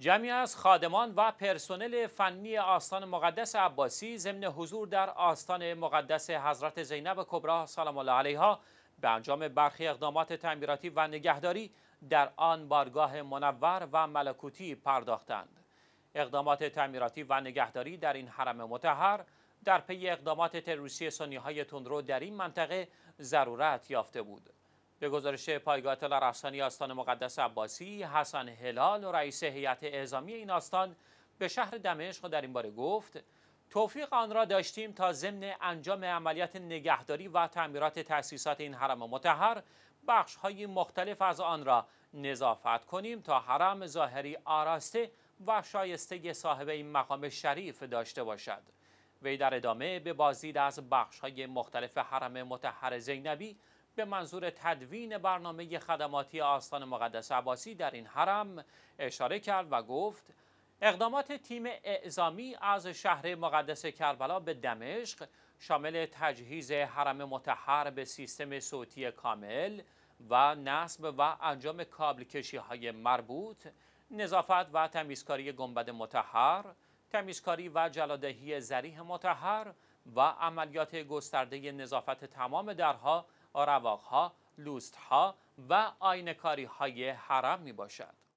جمعی از خادمان و پرسنل فنی آستان مقدس عباسی ضمن حضور در آستان مقدس حضرت زینب کبرا سلام الله علیها به انجام برخی اقدامات تعمیراتی و نگهداری در آن بارگاه منور و ملکوتی پرداختند. اقدامات تعمیراتی و نگهداری در این حرم متحر در پی اقدامات تروریستی سنی های تندرو در این منطقه ضرورت یافته بود. به گزارش پایگاه طلا رفسانی آستان مقدس عباسی حسن هلال رئیس هیئت اعزامی این آستان به شهر دمشق در این باره گفت توفیق آن را داشتیم تا ضمن انجام عملیات نگهداری و تعمیرات تأسیسات این حرم متحر بخش های مختلف از آن را نظافت کنیم تا حرم ظاهری آراسته و شایسته صاحب این مقام شریف داشته باشد وی در ادامه به بازدید از بخش های مختلف حرم متحر زینبی به منظور تدوین برنامه خدماتی آستان مقدس عباسی در این حرم اشاره کرد و گفت اقدامات تیم اعزامی از شهر مقدس کربلا به دمشق شامل تجهیز حرم متحر به سیستم صوتی کامل و نصب و انجام کابل کشی های مربوط نظافت و تمیزکاری گنبد متحر تمیزکاری و جلادهی زریح متحر و عملیات گسترده نظافت تمام درها رواق ها، لوست ها و آینکاری های حرم می باشد.